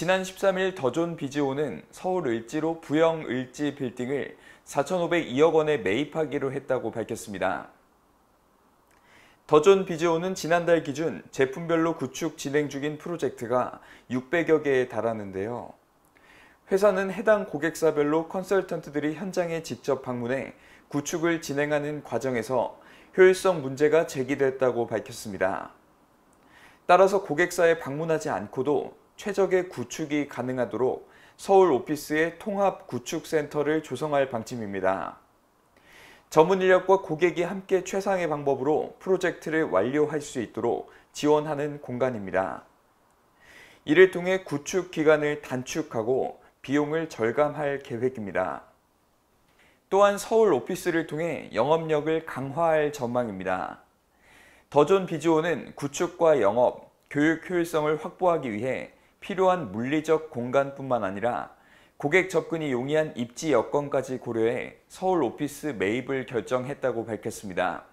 지난 13일 더존 비지오는 서울 을지로 부영 을지 빌딩을 4,502억 원에 매입하기로 했다고 밝혔습니다. 더존 비지오는 지난달 기준 제품별로 구축 진행 중인 프로젝트가 600여 개에 달하는데요. 회사는 해당 고객사별로 컨설턴트들이 현장에 직접 방문해 구축을 진행하는 과정에서 효율성 문제가 제기됐다고 밝혔습니다. 따라서 고객사에 방문하지 않고도 최적의 구축이 가능하도록 서울 오피스의 통합 구축센터를 조성할 방침입니다. 전문 인력과 고객이 함께 최상의 방법으로 프로젝트를 완료할 수 있도록 지원하는 공간입니다. 이를 통해 구축 기간을 단축하고 비용을 절감할 계획입니다. 또한 서울 오피스를 통해 영업력을 강화할 전망입니다. 더존 비즈오는 구축과 영업, 교육 효율성을 확보하기 위해 필요한 물리적 공간뿐만 아니라 고객 접근이 용이한 입지 여건까지 고려해 서울 오피스 매입을 결정했다고 밝혔습니다.